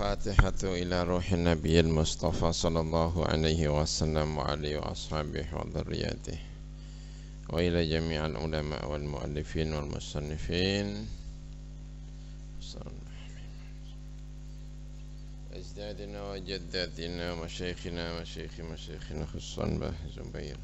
الفاتحة إلى روح النبي المصطفى صلى الله عليه وسلم وعلي وأصحابه وذرياته وإلى جميع العلماء والمؤلفين والمصنفين أجدادنا وجداتنا ومشايخنا وشيخ مشايخنا خصوصا به زبير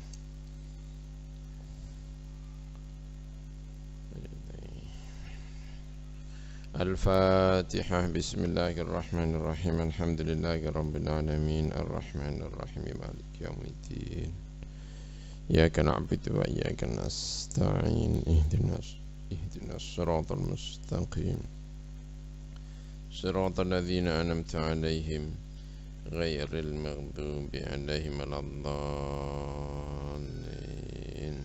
الفاتحة بسم الله الرحمن الرحيم الحمد لله رب العالمين الرحمن الرحيم مالك يوم الدين إياك نعبد وإياك نستعين اهدنا اهدنا الصراط المستقيم صراط الذين أنمت عليهم غير المغضوب عليهم ولا الضالين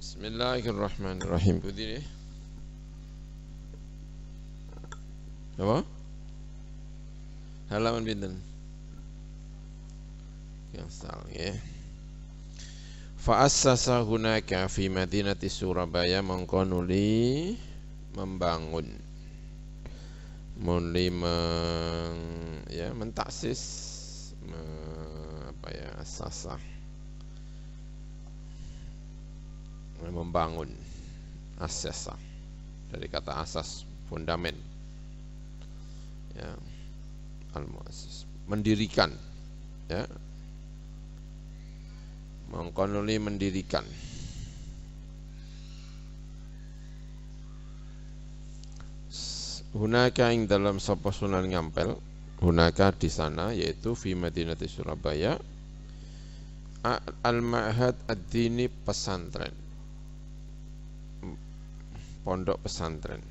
بسم الله الرحمن الرحيم Apa? Halaman binten Yang sal ya. Fa'assasa hunaka fi madinati Surabaya mengkonuli membangun muli meng, ya mentaksis apa ya sasa membangun asasa dari kata asas fundament ya, al muasis mendirikan ya mengkonuli mendirikan hunaka ing dalam sapa sunan ngampel hunaka di sana yaitu fi madinati Surabaya al ma'had ad-dini pesantren pondok pesantren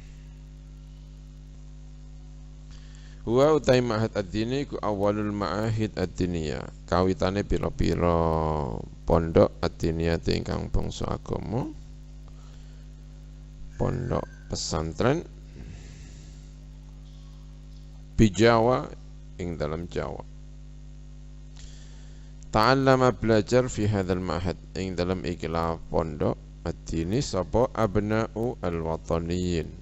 Huwa utai ma'had ad-dini ku awalul ma'ahid ad-diniya. Kawitane piro piro pondok ad-diniya tingkang bangsa agama. Pondok pesantren Bijawa ing dalam Jawa. Ta'allama belajar fi hadal ma'had ing dalam ikilah pondok ad-dini Sopo abna'u al-wataniyin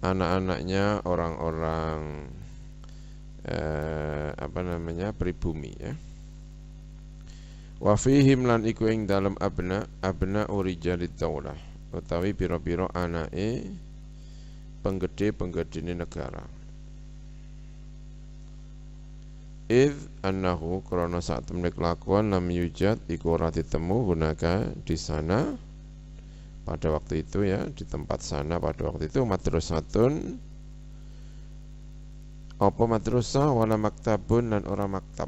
anak-anaknya orang-orang eh, apa namanya pribumi ya wafihim lan iku ing dalam abna abna urijali taulah utawi biro-biro anake penggede-penggedene negara id annahu krono saat temne lakuan lam yujat iku ora ditemu gunaka di sana pada waktu itu ya di tempat sana pada waktu itu madrasatun apa madrasah wala maktabun dan ora maktab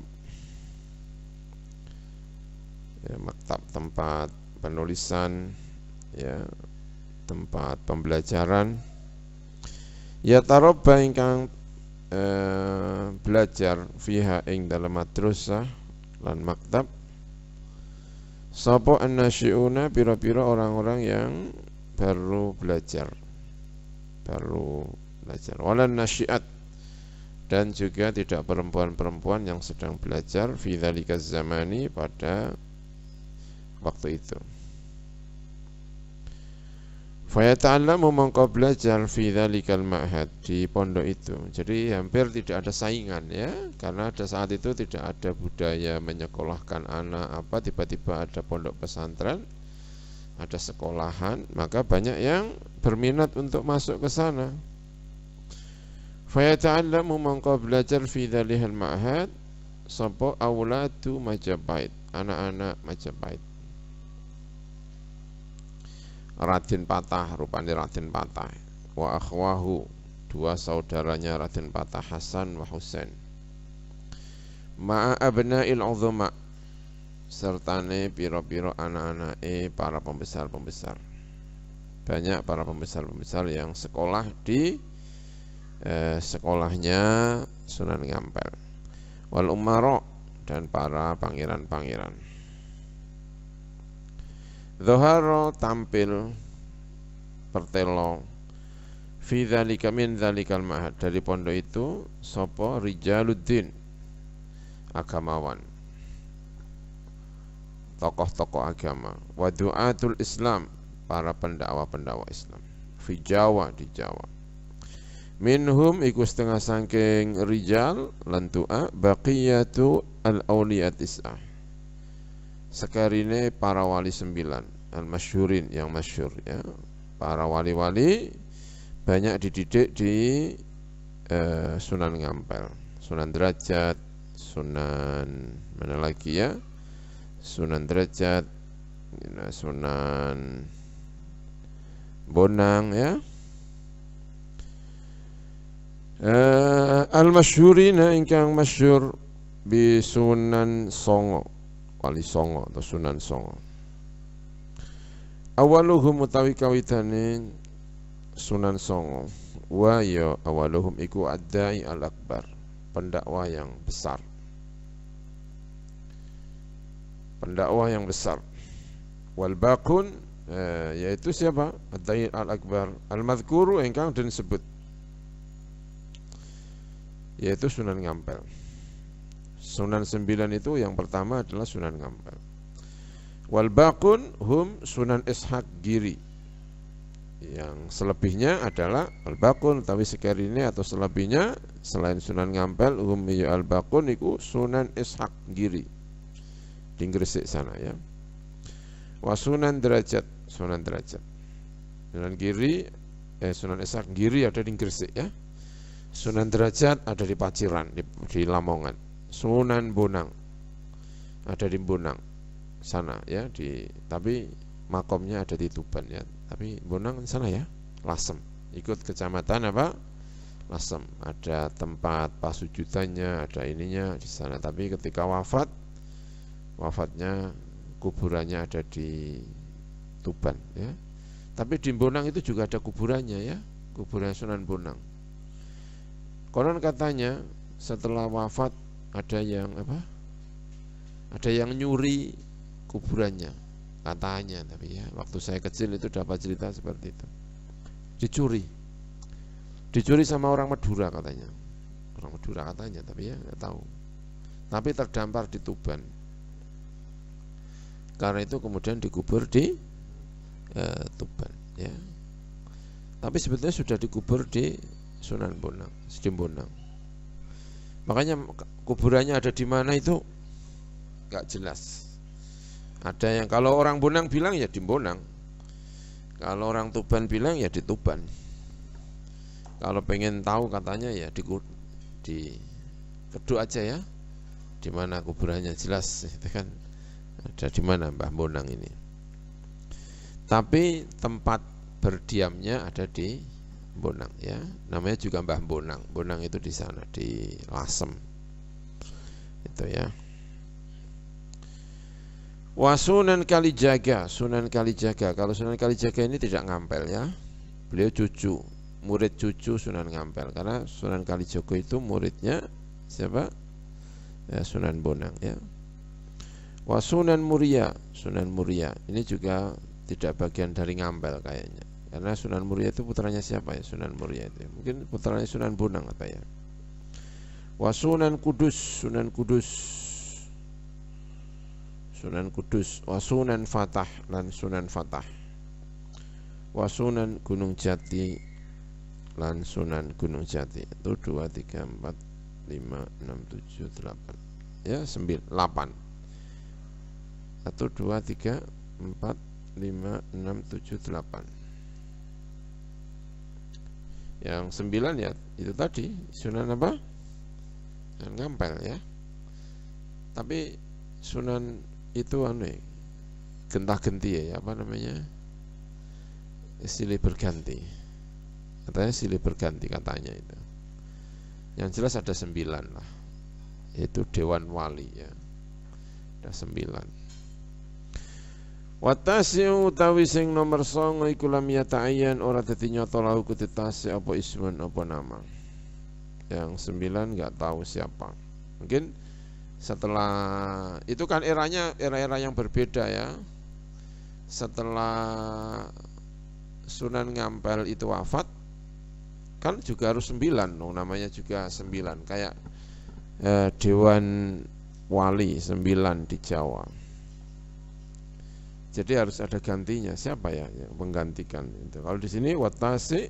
ya, maktab tempat penulisan ya tempat pembelajaran ya taroba ingkang eh, belajar fiha ing dalam madrasah lan maktab Sopo annasyiuna Biro-biro orang-orang yang baru belajar Baru belajar Walan nasyiat Dan juga tidak perempuan-perempuan yang sedang belajar Fidhalika zamani pada waktu itu Allah memangkau belajar fi dzalikal ma'had di pondok itu. Jadi hampir tidak ada saingan ya, karena ada saat itu tidak ada budaya menyekolahkan anak apa tiba-tiba ada pondok pesantren, ada sekolahan, maka banyak yang berminat untuk masuk ke sana. Allah memangkau belajar fi dzalikal ma'had sapa auladu majabait, anak-anak majabait. Raden Patah rupanya Raden Patah wa akhwahu dua saudaranya Raden Patah Hasan wa Husain ma'a abna'il serta sertane piro-piro anak-anak e para pembesar-pembesar banyak para pembesar-pembesar yang sekolah di eh, sekolahnya Sunan Ngampel wal umaro dan para pangeran-pangeran Zoharo tampil pertelo fi dzalika min dzalikal ma'had dari pondok itu sopo rijaluddin agamawan tokoh-tokoh agama wadu'atul islam para pendakwa-pendakwa Islam fi Jawa di Jawa minhum iku setengah sangking rijal lantua tu'a baqiyatu al awliya sekarine para wali sembilan al masyurin yang masyur ya. Para wali-wali banyak dididik di eh, Sunan Ngampel, Sunan Derajat, Sunan mana lagi ya? Sunan Derajat, nah, Sunan Bonang ya. Uh, eh, Al-masyhurina ya, ingkang masyur bi Sunan Songo, Wali Songo atau Sunan Songo awaluhum utawi kawitane Sunan Songo wa ya awaluhum iku adai al akbar pendakwa yang besar pendakwa yang besar wal eh, yaitu siapa adai al akbar al madhkuru engkang dan sebut yaitu Sunan Ngampel Sunan Sembilan itu yang pertama adalah Sunan Ngampel Wal baqun hum Sunan Ishaq Giri. Yang selebihnya adalah al bakun tapi ini atau selebihnya selain Sunan Ngampel hum iya al bakun iku Sunan Ishak Giri. Di Gresik sana ya. Wa Sunan Derajat, Sunan Derajat. Sunan Giri eh Sunan Ishak Giri ada di Gresik ya. Sunan Derajat ada di Paciran di, di Lamongan. Sunan Bonang ada di Bonang sana ya di tapi makomnya ada di Tuban ya tapi Bonang sana ya Lasem ikut kecamatan apa Lasem ada tempat pasujutannya ada ininya di sana tapi ketika wafat wafatnya kuburannya ada di Tuban ya tapi di Bonang itu juga ada kuburannya ya kuburan Sunan Bonang konon katanya setelah wafat ada yang apa ada yang nyuri kuburannya katanya tapi ya waktu saya kecil itu dapat cerita seperti itu dicuri dicuri sama orang Madura katanya orang Madura katanya tapi ya nggak tahu tapi terdampar di Tuban karena itu kemudian dikubur di e, Tuban ya tapi sebetulnya sudah dikubur di Sunan Bonang Bonang makanya kuburannya ada di mana itu nggak jelas ada yang kalau orang Bonang bilang ya di Bonang. Kalau orang Tuban bilang ya di Tuban. Kalau pengen tahu katanya ya di di Kedua aja ya. Di mana kuburannya jelas itu kan ada di mana Mbah Bonang ini. Tapi tempat berdiamnya ada di Bonang ya. Namanya juga Mbah Bonang. Bonang itu di sana di Lasem. Itu ya. Wasunan Kalijaga, Sunan Kalijaga. Kalau Sunan Kalijaga ini tidak ngampel ya. Beliau cucu, murid cucu Sunan Ngampel karena Sunan Kalijogo itu muridnya siapa? Ya, Sunan Bonang ya. Wasunan Muria, Sunan Muria. Ini juga tidak bagian dari Ngampel kayaknya. Karena Sunan Muria itu putranya siapa ya? Sunan Muria itu. Mungkin putranya Sunan Bonang apa ya. Wasunan Kudus, Sunan Kudus Sunan Kudus wa Sunan Fatah lan Sunan Fatah wa Sunan Gunung Jati lan Sunan Gunung Jati itu 2 3 4 5 6 7 8 ya 9 8 1 2 3 4 5 6 7 8 yang 9 ya itu tadi Sunan apa? Sunan Kampel ya tapi Sunan itu anu ya, gentah-genti ya apa namanya silih berganti katanya silih berganti katanya itu yang jelas ada sembilan lah itu Dewan Wali ya ada sembilan Watasiu utawi sing nomor songo iku lam yata'ayyan ora dadi nyata lahu kutitasi apa ismun apa nama. Yang sembilan nggak tahu siapa. Mungkin setelah itu kan eranya era-era yang berbeda ya setelah Sunan Ngampel itu wafat kan juga harus sembilan dong oh, namanya juga sembilan kayak eh, Dewan Wali sembilan di Jawa jadi harus ada gantinya siapa ya yang menggantikan itu kalau di sini watasi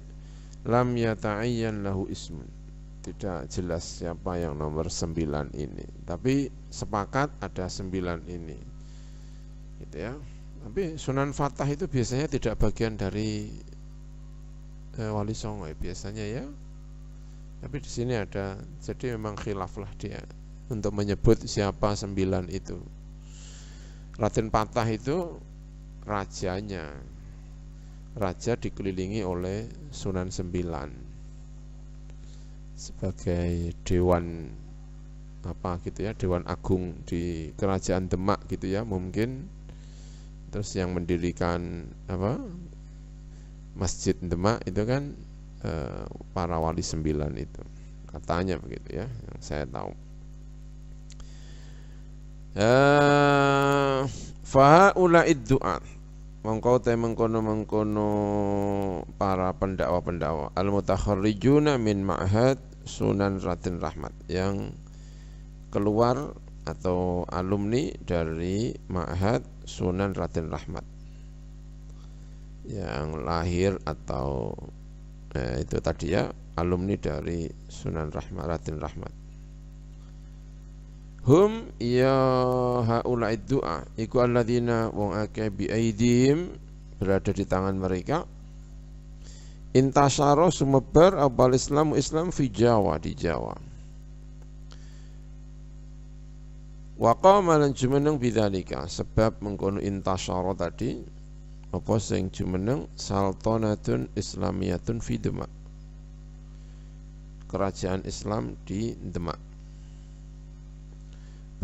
lam yata'ayyan lahu ismun tidak jelas siapa yang nomor 9 ini tapi sepakat ada 9 ini gitu ya tapi Sunan Fatah itu biasanya tidak bagian dari eh, Wali Songo ya, biasanya ya tapi di sini ada jadi memang khilaflah dia untuk menyebut siapa sembilan itu Raden Fatah itu rajanya raja dikelilingi oleh Sunan Sembilan sebagai dewan apa gitu ya dewan agung di kerajaan Demak gitu ya mungkin terus yang mendirikan apa masjid Demak itu kan e, para wali sembilan itu katanya begitu ya yang saya tahu eh fahaula du'a mongko te mengkono mengkono para pendakwa pendakwa al mutakharrijuna min ma'had Sunan Raden Rahmat yang keluar atau alumni dari Ma'had Sunan Raden Rahmat yang lahir atau eh, itu tadi ya alumni dari Sunan Rahmat Raden Rahmat hum ya haulaid du'a iku alladzina wong akeh berada di tangan mereka intasaro sumebar abal Islam Islam fi Jawa di Jawa waqama lan jumeneng bidalika sebab mengkono intasaro tadi apa sing jumeneng saltonatun Islamiatun fi Demak kerajaan Islam di Demak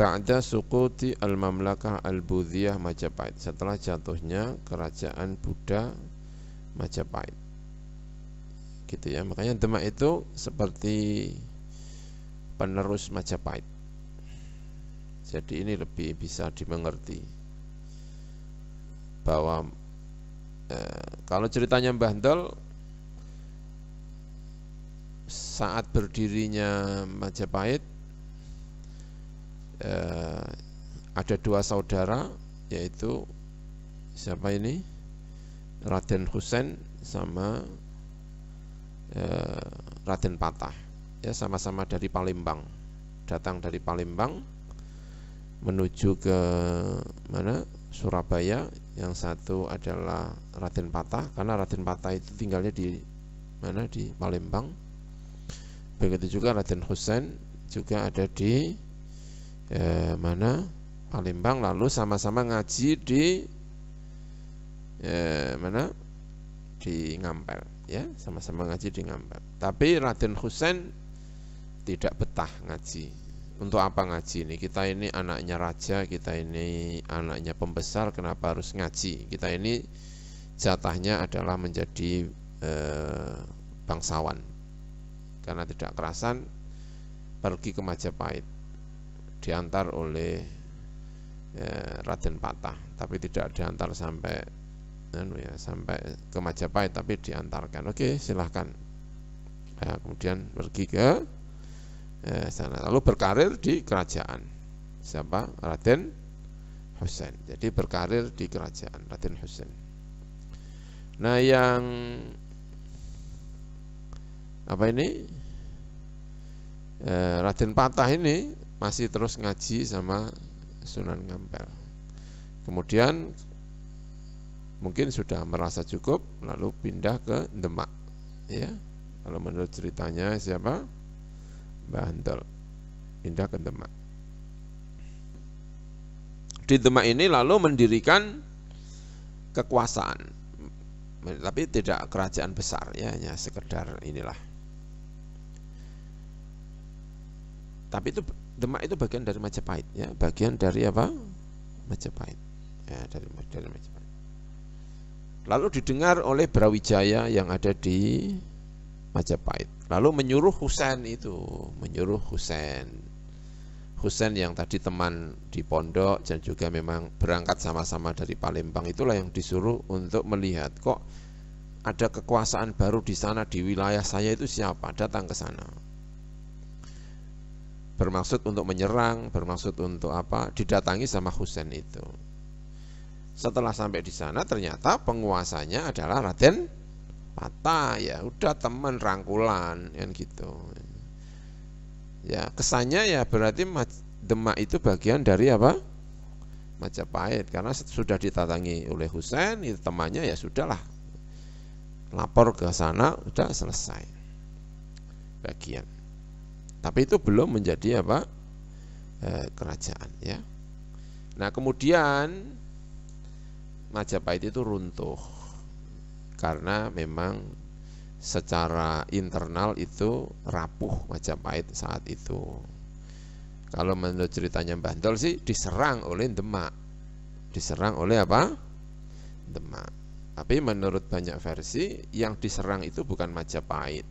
Ba'da sukuti al-mamlakah al-budhiyah Majapahit Setelah jatuhnya kerajaan Buddha Majapahit gitu ya makanya Demak itu seperti penerus Majapahit jadi ini lebih bisa dimengerti bahwa eh, kalau ceritanya Mbah Ndol saat berdirinya Majapahit eh, ada dua saudara yaitu siapa ini Raden Husain sama Eh, Raden Patah ya sama-sama dari Palembang datang dari Palembang menuju ke mana Surabaya yang satu adalah Raden Patah karena Raden Patah itu tinggalnya di mana di Palembang begitu juga Raden Husain juga ada di e, mana Palembang lalu sama-sama ngaji di eh, mana di Ngampel ya sama-sama ngaji di ngambat. tapi Raden Husain tidak betah ngaji untuk apa ngaji ini kita ini anaknya raja kita ini anaknya pembesar kenapa harus ngaji kita ini jatahnya adalah menjadi eh, bangsawan karena tidak kerasan pergi ke Majapahit diantar oleh eh, Raden Patah tapi tidak diantar sampai anu ya sampai ke Majapahit tapi diantarkan. Oke, silahkan. Nah, kemudian pergi ke eh, sana lalu berkarir di kerajaan. Siapa? Raden hussein Jadi berkarir di kerajaan Raden hussein Nah, yang apa ini? Eh, Raden Patah ini masih terus ngaji sama Sunan Ngampel. Kemudian mungkin sudah merasa cukup lalu pindah ke Demak ya kalau menurut ceritanya siapa Mbah Hentel pindah ke Demak di Demak ini lalu mendirikan kekuasaan tapi tidak kerajaan besar ya hanya sekedar inilah tapi itu Demak itu bagian dari Majapahit ya bagian dari apa Majapahit ya dari dari Majapahit Lalu didengar oleh Brawijaya yang ada di Majapahit. Lalu menyuruh Husain itu, menyuruh Husain. Husain yang tadi teman di pondok dan juga memang berangkat sama-sama dari Palembang itulah yang disuruh untuk melihat kok ada kekuasaan baru di sana di wilayah saya itu siapa datang ke sana. Bermaksud untuk menyerang, bermaksud untuk apa? Didatangi sama Husain itu. Setelah sampai di sana ternyata penguasanya adalah Raden Pata. Ya udah teman rangkulan yang gitu. Ya kesannya ya berarti Demak itu bagian dari apa? Majapahit karena sudah ditatangi oleh Husain itu temannya ya sudahlah lapor ke sana udah selesai bagian tapi itu belum menjadi apa eh, kerajaan ya nah kemudian Majapahit itu runtuh karena memang secara internal itu rapuh Majapahit saat itu. Kalau menurut ceritanya Bantul sih diserang oleh Demak. Diserang oleh apa? Demak. Tapi menurut banyak versi yang diserang itu bukan Majapahit.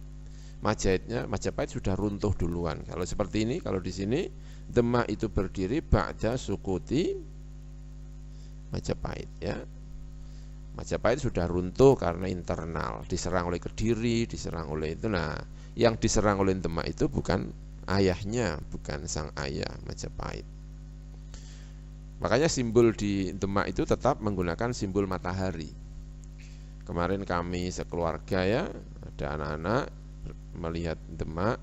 Majapahitnya Majapahit sudah runtuh duluan. Kalau seperti ini, kalau di sini Demak itu berdiri ba'da sukuti Majapahit ya. Majapahit sudah runtuh karena internal, diserang oleh Kediri, diserang oleh itu. Nah, yang diserang oleh Demak itu bukan ayahnya, bukan sang ayah Majapahit. Makanya simbol di Demak itu tetap menggunakan simbol matahari. Kemarin kami sekeluarga ya, ada anak-anak melihat Demak.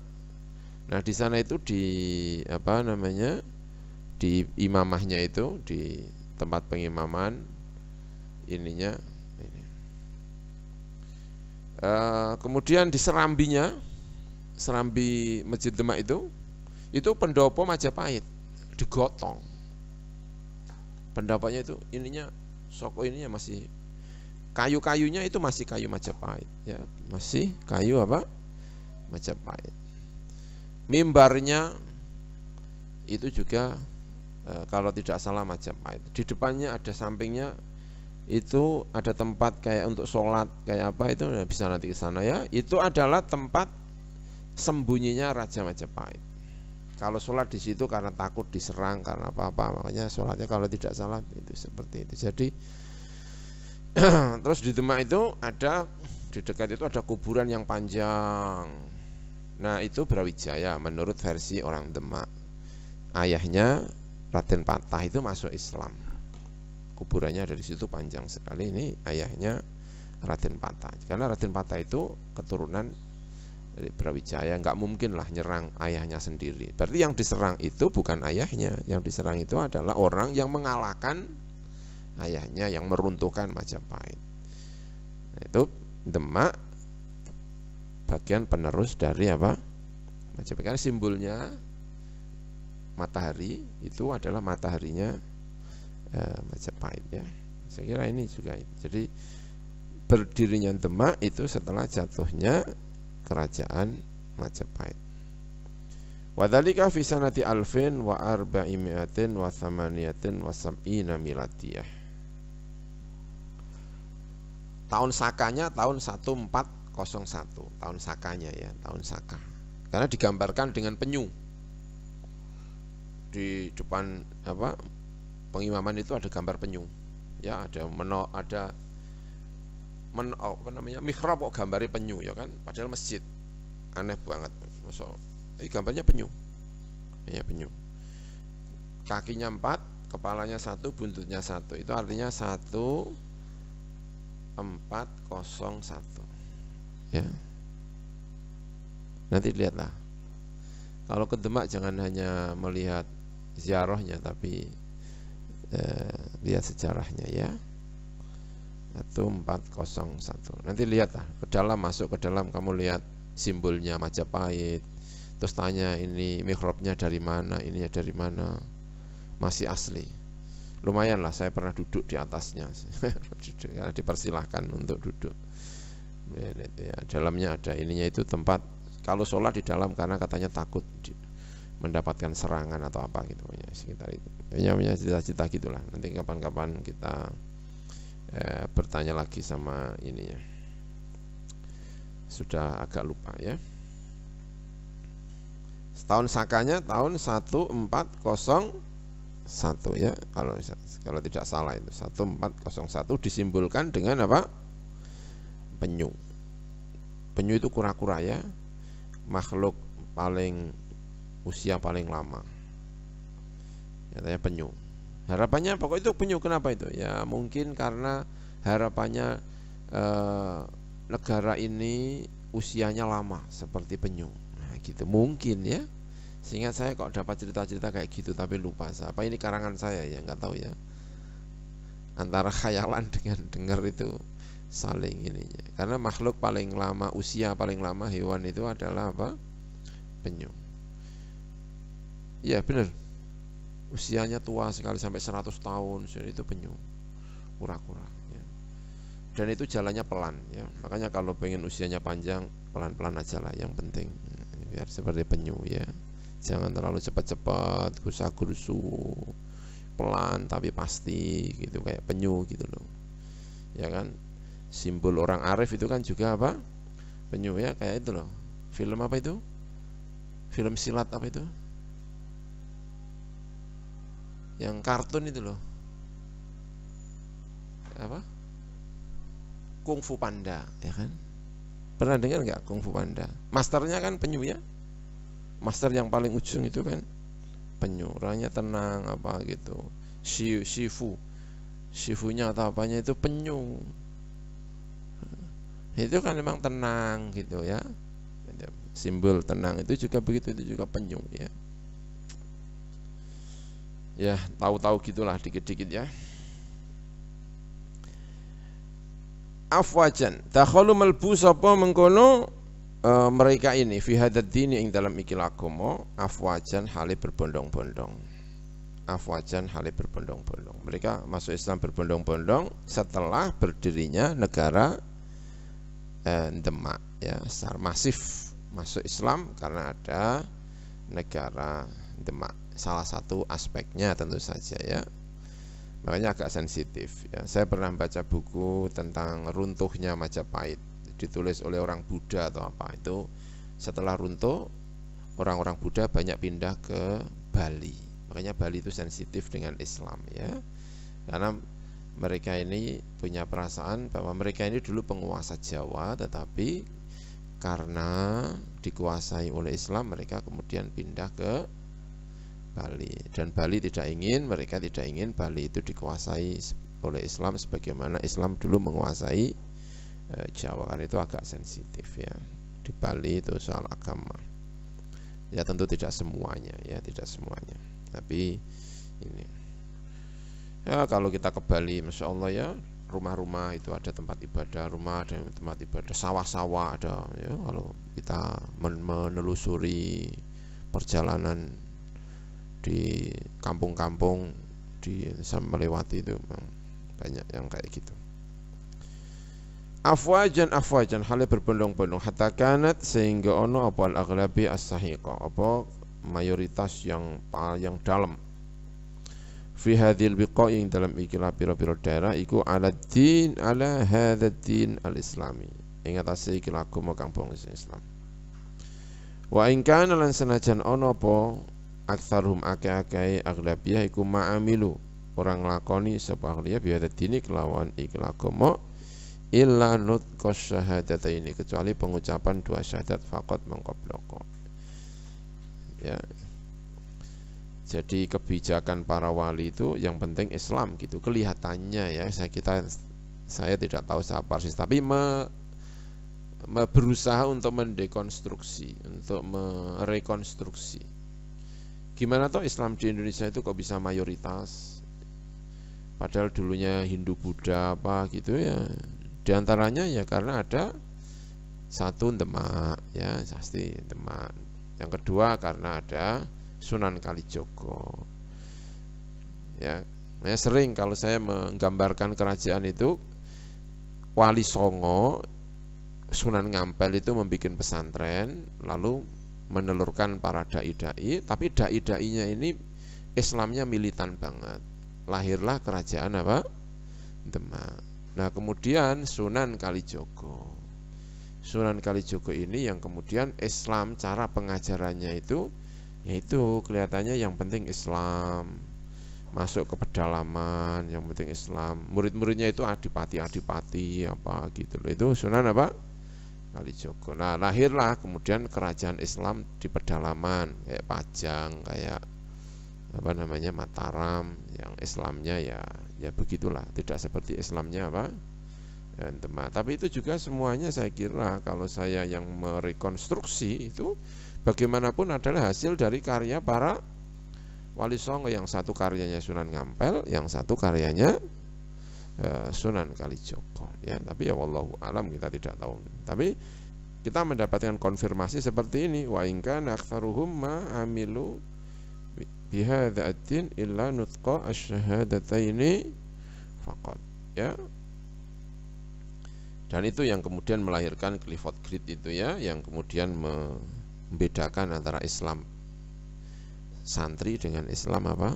Nah, di sana itu di apa namanya? di imamahnya itu di tempat pengimaman ininya ini. e, kemudian di serambinya serambi masjid Demak itu itu pendopo Majapahit digotong pendapatnya itu ininya soko ininya masih kayu-kayunya itu masih kayu Majapahit ya masih kayu apa Majapahit mimbarnya itu juga e, kalau tidak salah Majapahit di depannya ada sampingnya itu ada tempat kayak untuk sholat kayak apa itu bisa nanti ke sana ya itu adalah tempat sembunyinya Raja Majapahit kalau sholat di situ karena takut diserang karena apa-apa makanya sholatnya kalau tidak salah itu seperti itu jadi terus di Demak itu ada di dekat itu ada kuburan yang panjang nah itu Brawijaya menurut versi orang Demak ayahnya Raden Patah itu masuk Islam. Kuburannya ada di situ panjang sekali. Ini ayahnya Raden Patah. Karena Raden Patah itu keturunan dari Brawijaya, nggak mungkin lah nyerang ayahnya sendiri. Berarti yang diserang itu bukan ayahnya, yang diserang itu adalah orang yang mengalahkan ayahnya yang meruntuhkan Majapahit. Nah, itu Demak bagian penerus dari apa? Majapahit. simbolnya matahari itu adalah mataharinya e, eh, Majapahit ya. Saya kira ini juga. Jadi berdirinya Demak itu setelah jatuhnya kerajaan Majapahit. Wadalika fi sanati alfin wa arba'imiatin wa thamaniatin wa sam'ina milatiyah. Tahun sakanya tahun 1401, tahun sakanya ya, tahun saka. Karena digambarkan dengan penyu di depan apa pengimaman itu ada gambar penyu ya ada meno ada men oh, apa namanya mihrab kok gambari penyu ya kan padahal masjid aneh banget masuk eh, gambarnya penyu ya penyu kakinya empat kepalanya satu buntutnya satu itu artinya satu empat kosong satu ya nanti lihatlah kalau ke Demak jangan hanya melihat ziarahnya tapi eh, lihat sejarahnya ya atau 401 nanti lihatlah ke dalam masuk ke dalam kamu lihat simbolnya Majapahit terus tanya ini mikrobnya dari mana ininya dari mana masih asli lumayan lah saya pernah duduk di atasnya ya, dipersilahkan untuk duduk ya, ya, dalamnya ada ininya itu tempat kalau sholat di dalam karena katanya takut mendapatkan serangan atau apa gitu ya sekitar itu punya punya cita-cita gitulah nanti kapan-kapan kita eh, bertanya lagi sama ini ya. sudah agak lupa ya tahun sakanya tahun satu empat satu ya kalau kalau tidak salah itu satu empat satu disimpulkan dengan apa penyu penyu itu kura-kura ya makhluk paling usia paling lama katanya penyu harapannya pokok itu penyu kenapa itu ya mungkin karena harapannya eh, negara ini usianya lama seperti penyu nah, gitu mungkin ya sehingga saya kok dapat cerita-cerita kayak gitu tapi lupa saya apa ini karangan saya ya nggak tahu ya antara khayalan dengan dengar itu saling ini karena makhluk paling lama usia paling lama hewan itu adalah apa penyu Iya benar Usianya tua sekali sampai 100 tahun itu penyu Kura-kura ya. Dan itu jalannya pelan ya. Makanya kalau pengen usianya panjang Pelan-pelan aja lah yang penting ya. Biar seperti penyu ya Jangan terlalu cepat-cepat Gusa-gusu Pelan tapi pasti gitu Kayak penyu gitu loh Ya kan Simbol orang arif itu kan juga apa Penyu ya kayak itu loh Film apa itu? Film silat apa itu? yang kartun itu loh apa Kung Fu Panda ya kan pernah dengar nggak Kung Fu Panda masternya kan penyunya master yang paling ujung itu kan penyu orangnya tenang apa gitu Shiu, Shifu Shifunya atau apanya itu penyu itu kan memang tenang gitu ya simbol tenang itu juga begitu itu juga penyu ya ya tahu-tahu gitulah dikit-dikit ya afwajan dakhalu melbu sapa mengkono e, mereka ini fi hadzal dini ing dalam ikil agama afwajan hale berbondong-bondong afwajan hale berbondong-bondong mereka masuk Islam berbondong-bondong setelah berdirinya negara e, Demak ya secara masif masuk Islam karena ada negara Demak salah satu aspeknya tentu saja ya makanya agak sensitif ya saya pernah baca buku tentang runtuhnya Majapahit ditulis oleh orang Buddha atau apa itu setelah runtuh orang-orang Buddha banyak pindah ke Bali makanya Bali itu sensitif dengan Islam ya karena mereka ini punya perasaan bahwa mereka ini dulu penguasa Jawa tetapi karena dikuasai oleh Islam mereka kemudian pindah ke Bali dan Bali tidak ingin mereka tidak ingin Bali itu dikuasai oleh Islam sebagaimana Islam dulu menguasai e, Jawa karena itu agak sensitif ya di Bali itu soal agama ya tentu tidak semuanya ya tidak semuanya tapi ini ya kalau kita ke Bali masya Allah ya rumah-rumah itu ada tempat ibadah rumah ada tempat ibadah sawah-sawah ada ya kalau kita menelusuri perjalanan di kampung-kampung di melewati itu banyak yang kayak gitu afwajan afwajan hale berbondong-bondong hatta kanat sehingga ono apa al-aghlabi as-sahiqa apa mayoritas yang yang dalam fi hadhil biqa dalam ikilah pira-pira daerah iku ala din ala hadha din al-islami ingat asli ikilah kumokang kampung Islam wa ingkana kana ono apa aktsarum akeh-akeh aglabiyah iku ma'amilu orang lakoni sapa aglabiyah biwata dini kelawan iklagama illa nutqas syahadat ini kecuali pengucapan dua syahadat fakot mengkobloko ya jadi kebijakan para wali itu yang penting Islam gitu kelihatannya ya saya kita saya tidak tahu secara persis tapi me, me berusaha untuk mendekonstruksi untuk merekonstruksi Gimana toh Islam di Indonesia itu kok bisa mayoritas? Padahal dulunya Hindu Buddha apa gitu ya. Di antaranya ya karena ada satu Demak ya pasti Demak. Yang kedua karena ada Sunan Kalijogo. Ya, saya sering kalau saya menggambarkan kerajaan itu Wali Songo Sunan Ngampel itu membuat pesantren lalu menelurkan para dai-dai, tapi dai-dainya ini Islamnya militan banget. Lahirlah kerajaan apa? Demak. Nah, kemudian Sunan Kalijogo. Sunan Kalijogo ini yang kemudian Islam cara pengajarannya itu yaitu kelihatannya yang penting Islam masuk ke pedalaman yang penting Islam murid-muridnya itu adipati adipati apa gitu loh itu Sunan apa Kalijogo. Nah, lahirlah kemudian kerajaan Islam di pedalaman kayak Pajang, kayak apa namanya Mataram yang Islamnya ya ya begitulah, tidak seperti Islamnya apa dan teman. Tapi itu juga semuanya saya kira kalau saya yang merekonstruksi itu bagaimanapun adalah hasil dari karya para wali songo yang satu karyanya Sunan Ngampel, yang satu karyanya Eh, Sunan Kalijogo ya tapi ya wallahu alam kita tidak tahu tapi kita mendapatkan konfirmasi seperti ini wa ingkan aktsaruhum ma amilu hadza ad-din illa nutqa asyhadataini faqat ya dan itu yang kemudian melahirkan Clifford Grid itu ya yang kemudian membedakan antara Islam santri dengan Islam apa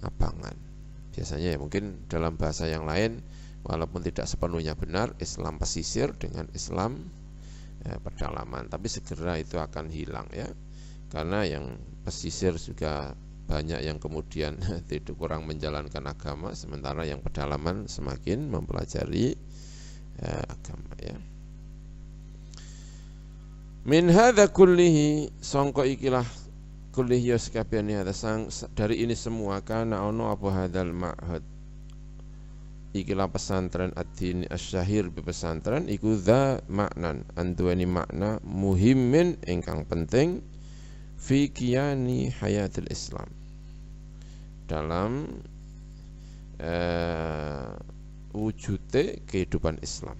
abangan biasanya ya mungkin dalam bahasa yang lain walaupun tidak sepenuhnya benar Islam pesisir dengan Islam ya, pedalaman tapi segera itu akan hilang ya karena yang pesisir juga banyak yang kemudian tidak kurang menjalankan agama sementara yang pedalaman semakin mempelajari ya, agama ya min hadza kullihi songko ikilah kulih ya sekabian ya sang dari ini semua karena ono apa hadal ma'had ikilah pesantren ad-dini asyahir bi pesantren iku dza maknan anduweni makna muhimin ingkang penting fi kiyani hayatil islam dalam eh, wujudnya kehidupan islam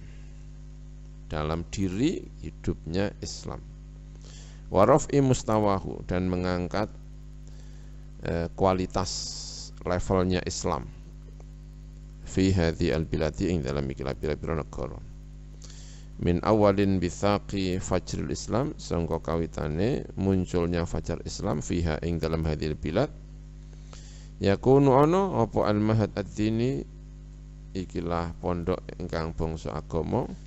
dalam diri hidupnya islam warof'i mustawahu dan mengangkat eh, kualitas levelnya Islam fi hadhi al-biladi ing dalam ikilah bila-bila negara min awalin bithaqi fajrul Islam sangka kawitane munculnya fajar Islam fiha ing dalam hadhil bilad yakunu ono opo al-mahad ad-dini ikilah pondok ingkang bongsu agomo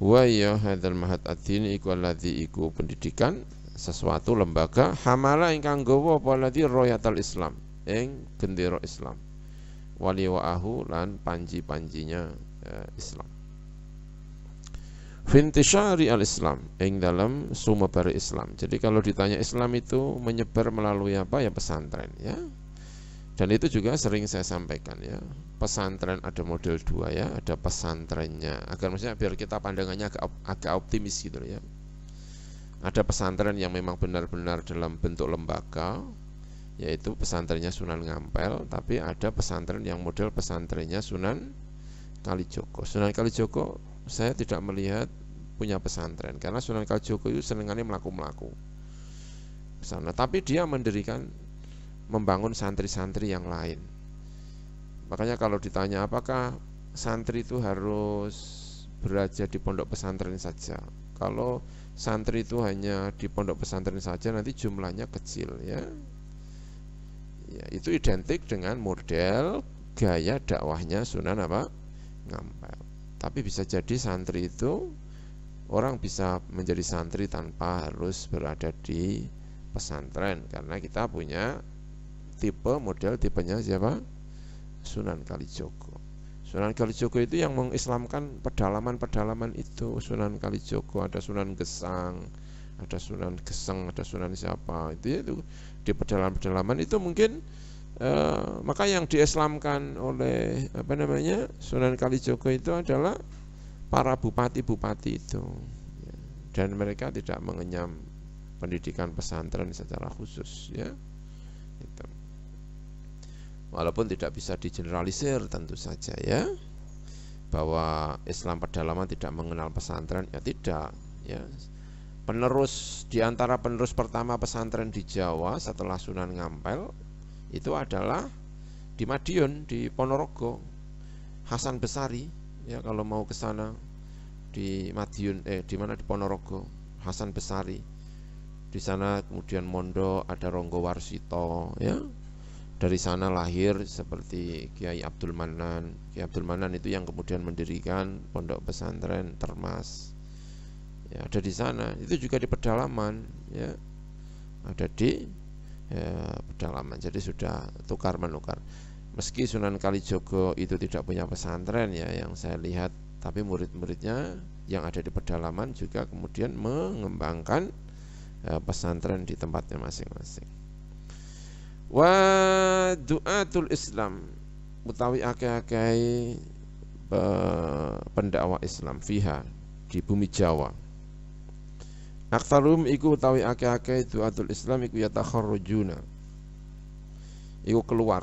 wa ya hadzal mahat ad-dini iku alladzi iku pendidikan sesuatu lembaga hamala ingkang gawa apa alladzi royatal Islam ing gendera Islam wali wa'ahu lan panji-panjinya e, Islam Fintishari al-Islam ing dalam sumebar Islam. Jadi kalau ditanya Islam itu menyebar melalui apa ya pesantren ya. Dan itu juga sering saya sampaikan ya. Pesantren ada model dua ya, ada pesantrennya. Agar maksudnya biar kita pandangannya agak, agak optimis gitu ya. Ada pesantren yang memang benar-benar dalam bentuk lembaga, yaitu pesantrennya Sunan Ngampel, tapi ada pesantren yang model pesantrennya Sunan Kalijogo. Sunan Kalijogo saya tidak melihat punya pesantren karena Sunan Kalijogo itu senengannya melaku-melaku. Sana, tapi dia mendirikan membangun santri-santri yang lain. Makanya kalau ditanya apakah santri itu harus belajar di pondok pesantren saja. Kalau santri itu hanya di pondok pesantren saja nanti jumlahnya kecil ya. Ya, itu identik dengan model gaya dakwahnya Sunan apa? Ngampel. Tapi bisa jadi santri itu orang bisa menjadi santri tanpa harus berada di pesantren karena kita punya tipe model tipenya siapa? Sunan Kalijogo. Sunan Kalijogo itu yang mengislamkan pedalaman-pedalaman itu. Sunan Kalijogo ada Sunan Gesang, ada Sunan Geseng, ada Sunan siapa itu itu di pedalaman-pedalaman itu mungkin Uh, maka yang diislamkan oleh apa namanya Sunan Kalijogo itu adalah para bupati-bupati itu ya. dan mereka tidak mengenyam pendidikan pesantren secara khusus ya walaupun tidak bisa digeneralisir tentu saja ya bahwa Islam pedalaman tidak mengenal pesantren ya tidak ya penerus di antara penerus pertama pesantren di Jawa setelah Sunan Ngampel itu adalah di Madiun di Ponorogo Hasan Besari ya kalau mau ke sana di Madiun eh di mana di Ponorogo Hasan Besari di sana kemudian Mondo ada Ronggo Warsito ya dari sana lahir seperti Kiai Abdul Manan. Kiai Abdul Manan itu yang kemudian mendirikan pondok pesantren Termas. Ya, ada di sana. Itu juga di pedalaman, ya. Ada di ya, pedalaman. Jadi sudah tukar menukar. Meski Sunan Kalijogo itu tidak punya pesantren ya yang saya lihat, tapi murid-muridnya yang ada di pedalaman juga kemudian mengembangkan ya, pesantren di tempatnya masing-masing wa du'atul Islam utawi akeh-akeh pendakwa Islam fiha di bumi Jawa. Aktsarum iku utawi akeh-akeh du'atul Islam iku yatakharrujuna. Iku keluar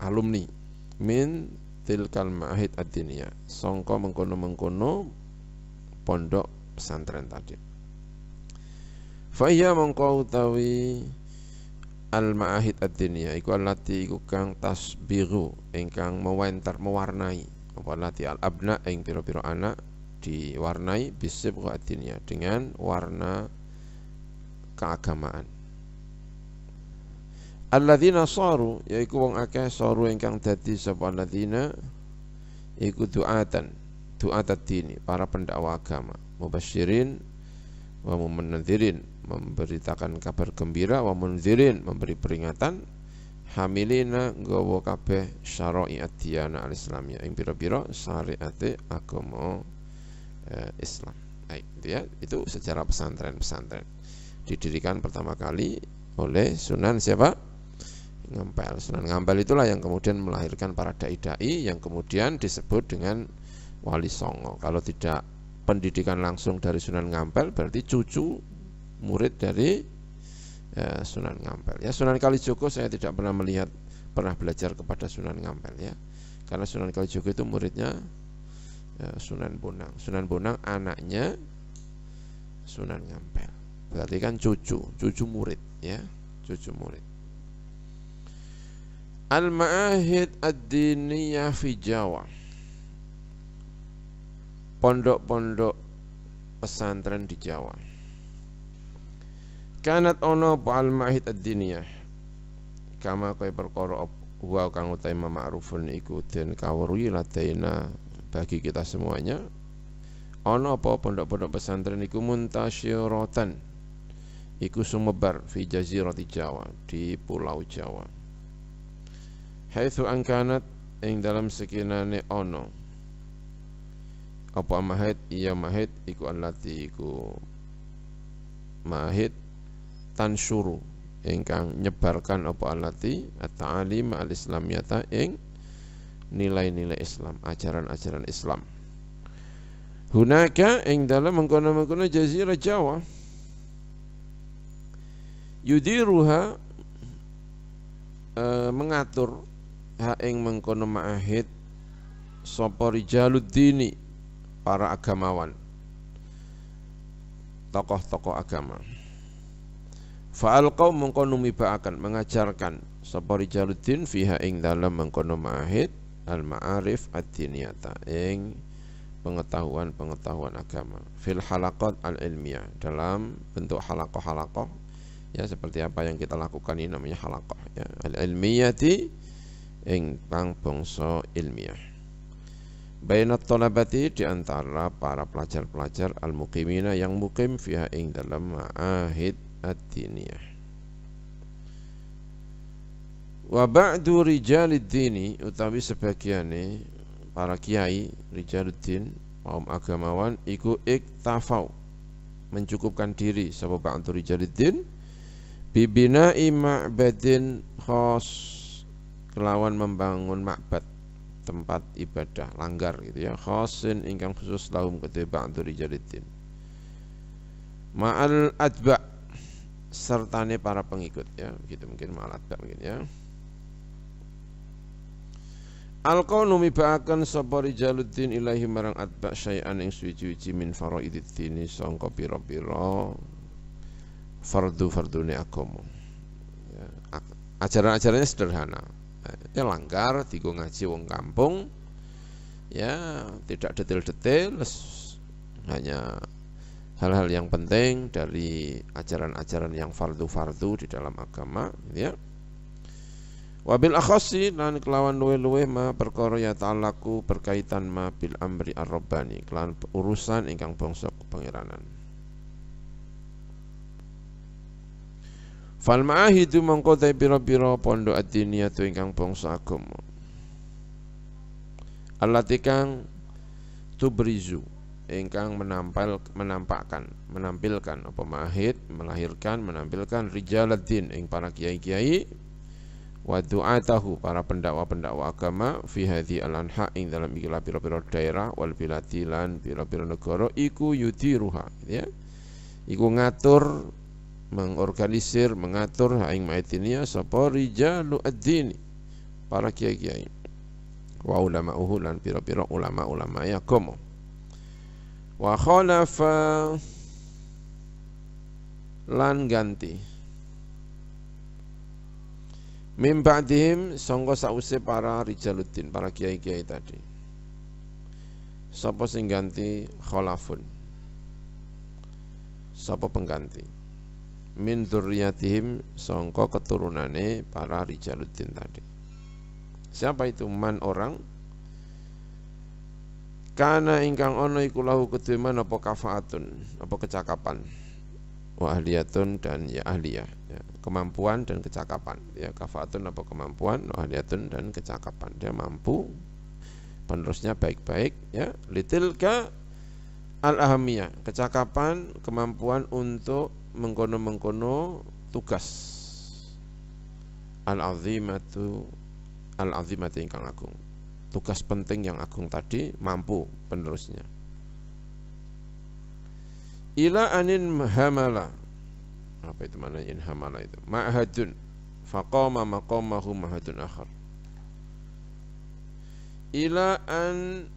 alumni min tilkal ma'ahid ad -diniya. songko mengkono-mengkono pondok pesantren tadi. Fa iya utawi al ma'ahid ad dunia iku alati iku kang tasbiru ingkang mewentar mewarnai apa alati al abna ing piro piro anak diwarnai bisibqa ad-dunya dengan warna keagamaan alladzina saru yaiku wong akeh saru ingkang dadi sapa alladzina iku duatan duat ad-dini para pendakwa agama mubasyirin wa mumandzirin memberitakan kabar gembira wa munzirin memberi peringatan hamilina gowo kabeh syara'iat diyana al-islamiyah ing pira-pira syariate agama eh, Islam. Baik, itu ya. Itu sejarah pesantren-pesantren. Didirikan pertama kali oleh Sunan siapa? Ngampel. Sunan Ngampel itulah yang kemudian melahirkan para dai-dai yang kemudian disebut dengan wali songo. Kalau tidak pendidikan langsung dari Sunan Ngampel berarti cucu murid dari ya, Sunan Ngampel. Ya Sunan Kalijogo saya tidak pernah melihat pernah belajar kepada Sunan Ngampel ya. Karena Sunan Kalijogo itu muridnya ya, Sunan Bonang. Sunan Bonang anaknya Sunan Ngampel. Berarti kan cucu, cucu murid ya, cucu murid. Al-Ma'ahid Ad-Diniyah fi Jawa Pondok-pondok pesantren di Jawa kanat ono pahal al ad-diniyah kama kaya perkara wa kang utai ma'rufun iku den kawruhi ladaina bagi kita semuanya ono apa pondok-pondok pesantren iku muntasyiratan iku sumebar fi jazirati Jawa di pulau Jawa haitsu angkanat ing dalam sekinane ono apa mahid iya mahid iku alati iku mahid tansuru ingkang nyebarkan apa alati at-ta'alim al-islamiyata ing nilai-nilai Islam, ajaran-ajaran Islam. Hunaka ing dalam mengkono-mengkono jazirah Jawa yudiruha e, mengatur ha ing mengkono ma'ahid sapa rijaluddini para agamawan tokoh-tokoh agama. Fa'al kau mengkono mibaakan mengajarkan sabari jaludin fiha ing dalam mengkono ma'ahid al ma'arif ad-diniyata ing pengetahuan-pengetahuan agama fil halakot al ilmiah dalam bentuk halakoh halakoh ya seperti apa yang kita lakukan ini namanya halakoh ya al di ing pang bongso ilmiah Bainat tolabati di antara para pelajar-pelajar al-muqimina yang mukim fiha ing dalam ma'ahid ad-diniyah wa ba'du rijalid-dini utawi sebagiane para kiai din kaum agamawan iku iktafau mencukupkan diri sebab ba'du din bibina'i ma'badin khos kelawan membangun ma'bad tempat ibadah langgar gitu ya khosin ingkang khusus lahum kedua ba'du rijalidin ma'al adba sertane para pengikut ya gitu mungkin malat mungkin ya Alqaunu mibaakan sapa rijaluddin ilahi marang atba syai'an ing suci-suci min faraididdini sangka pira-pira fardu-fardune agama. Ya, ajaran-ajarannya sederhana. Ya langgar digo ngaji wong kampung. Ya, tidak detail-detail hanya hal-hal yang penting dari ajaran-ajaran yang fardu-fardu di dalam agama ya wabil akhasi lan kelawan luwe-luwe ma perkara ya ta'alaku berkaitan ma bil amri ar-rabbani kelawan urusan ingkang bangsa pengiranan fal ma'ahidu mongko ta pira-pira pondo adinia tu ingkang bangsa agama alatikang tubrizu ingkang menampal menampakkan menampilkan apa mahid melahirkan menampilkan rijaladin ing para kiai-kiai wa du'atahu para pendakwa-pendakwa agama fi hadhi al-anha ing dalam ikilah pira-pira daerah wal biladi lan pira-pira negara iku yudiruha ya iku ngatur mengorganisir mengatur haing ing maitinia sapa rijalu ad-din para kiai-kiai wa ulama uhulan pira-pira ulama-ulama ya komo wa khalafa lan ganti mim ba'dihim sangka sause para rijaluddin para kiai-kiai tadi sapa sing ganti khalafun sapa pengganti min dzurriyyatihim sangka keturunane para rijaluddin tadi siapa itu man orang Kana ingkang ono iku lahu apa kafaatun, apa kecakapan. Wa ahliyatun dan ya ahliyah, ya, kemampuan dan kecakapan. Ya kafaatun apa kemampuan, wa ahliyatun dan kecakapan. Dia mampu penerusnya baik-baik ya. Litilka al ahamiyah, kecakapan, kemampuan untuk mengkono-mengkono tugas al azimatu al azimatu ingkang agung tugas penting yang agung tadi mampu penerusnya ila anin hamala apa itu mana in hamala itu ma'hadun faqama maqamahu ma'hadun akhar ila an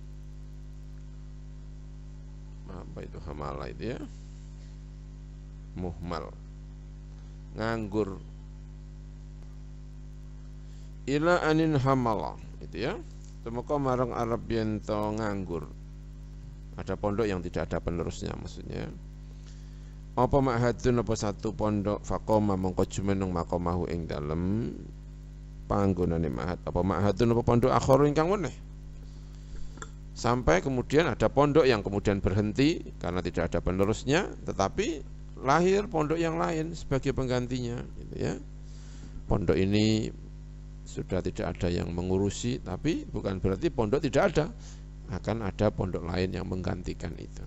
apa itu hamala itu ya muhmal nganggur ila anin hamala itu ya Semoga marang Arab yen to nganggur. Ada pondok yang tidak ada penerusnya maksudnya. Apa ma'hadun apa satu pondok fakoma mongko makomahu ing dalem panggonane mahat apa ma'hadun apa pondok akhor ingkang meneh. Sampai kemudian ada pondok yang kemudian berhenti karena tidak ada penerusnya, tetapi lahir pondok yang lain sebagai penggantinya gitu ya. Pondok ini sudah tidak ada yang mengurusi tapi bukan berarti pondok tidak ada akan ada pondok lain yang menggantikan itu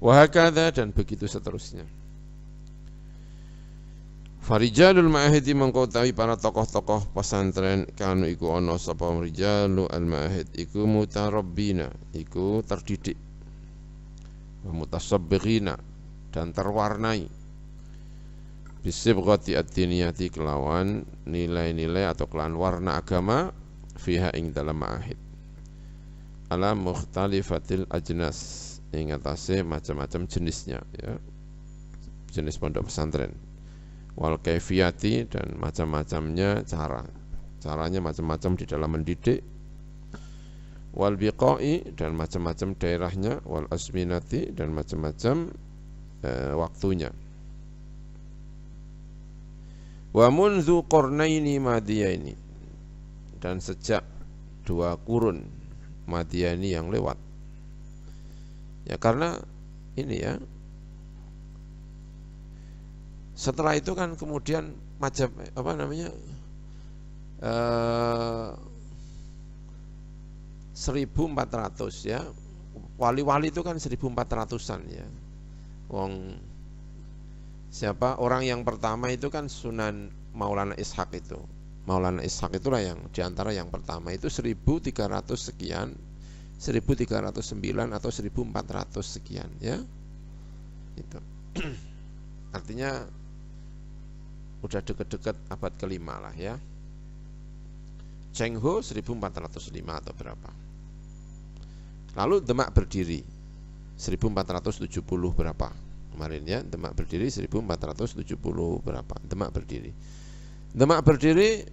wahakadha dan begitu seterusnya Farijalul ma'ahidi mengkotawi para tokoh-tokoh pesantren kanu iku ono sapa rijalu al ma'ahid iku mutarabbina iku terdidik mutasabbighina dan terwarnai bisibghati ad-diniyati kelawan nilai-nilai atau kelawan warna agama fiha ing dalam ma'ahid ala mukhtalifatil ajnas ing atase macam-macam jenisnya ya jenis pondok pesantren wal kaifiyati dan macam-macamnya cara caranya macam-macam di dalam mendidik wal biqai dan macam-macam daerahnya wal asminati dan macam-macam eh, waktunya Wa munzu qarnaini madiyaini Dan sejak dua kurun madiyani yang lewat Ya karena ini ya Setelah itu kan kemudian macam apa namanya eh, 1400 ya wali-wali itu kan 1400-an ya wong siapa orang yang pertama itu kan Sunan Maulana Ishak itu. Maulana Ishak itulah yang diantara yang pertama itu 1300 sekian 1309 atau 1400 sekian ya itu artinya udah deket-deket abad kelima lah ya Cheng Ho 1405 atau berapa lalu Demak berdiri 1470 berapa kemarin ya Demak berdiri 1470 berapa Demak berdiri Demak berdiri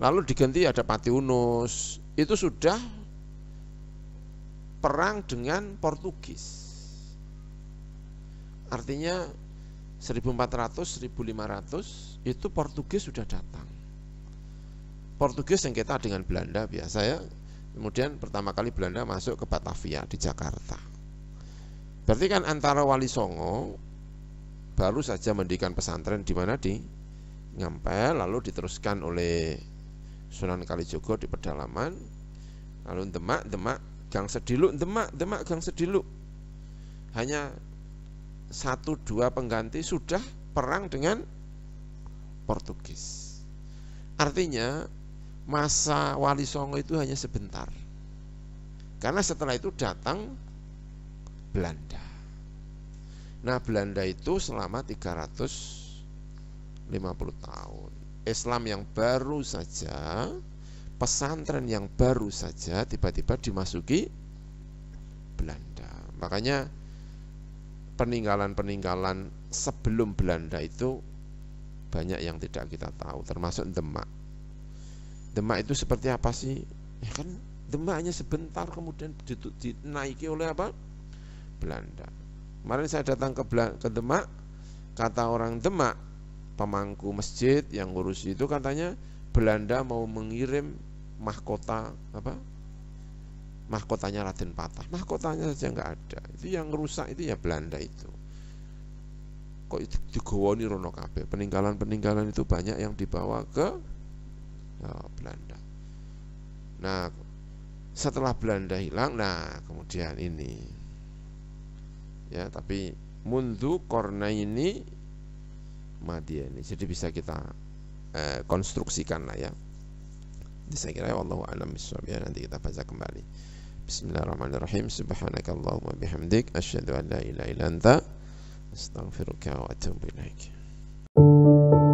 lalu diganti ada Pati Unus itu sudah perang dengan Portugis artinya 1400 1500 itu Portugis sudah datang Portugis yang kita dengan Belanda biasa ya kemudian pertama kali Belanda masuk ke Batavia di Jakarta Berarti kan antara Wali Songo baru saja mendirikan pesantren di mana di Ngampel lalu diteruskan oleh Sunan Kalijogo di pedalaman lalu Demak Demak Gang Sediluk Demak Demak Gang Sediluk hanya satu dua pengganti sudah perang dengan Portugis artinya masa Wali Songo itu hanya sebentar karena setelah itu datang Belanda. Nah, Belanda itu selama 350 tahun. Islam yang baru saja, pesantren yang baru saja tiba-tiba dimasuki Belanda. Makanya peninggalan-peninggalan sebelum Belanda itu banyak yang tidak kita tahu, termasuk Demak. Demak itu seperti apa sih? Ya kan Demaknya sebentar kemudian dinaiki oleh apa? Belanda. Kemarin saya datang ke, Belanda, ke Demak, kata orang Demak, pemangku masjid yang ngurus itu katanya Belanda mau mengirim mahkota apa? Mahkotanya Raden Patah. Mahkotanya saja nggak ada. Itu yang rusak itu ya Belanda itu. Kok itu digowoni rono Kabe? Peninggalan-peninggalan itu banyak yang dibawa ke oh, Belanda. Nah, setelah Belanda hilang, nah kemudian ini ya tapi mundu korna ini madiani jadi bisa kita eh, konstruksikan lah ya jadi saya kira ya Allah alam ya nanti kita baca kembali Bismillahirrahmanirrahim subhanakallahumma bihamdik Asyadu an la ilaha illa anta astaghfiruka wa atubu you.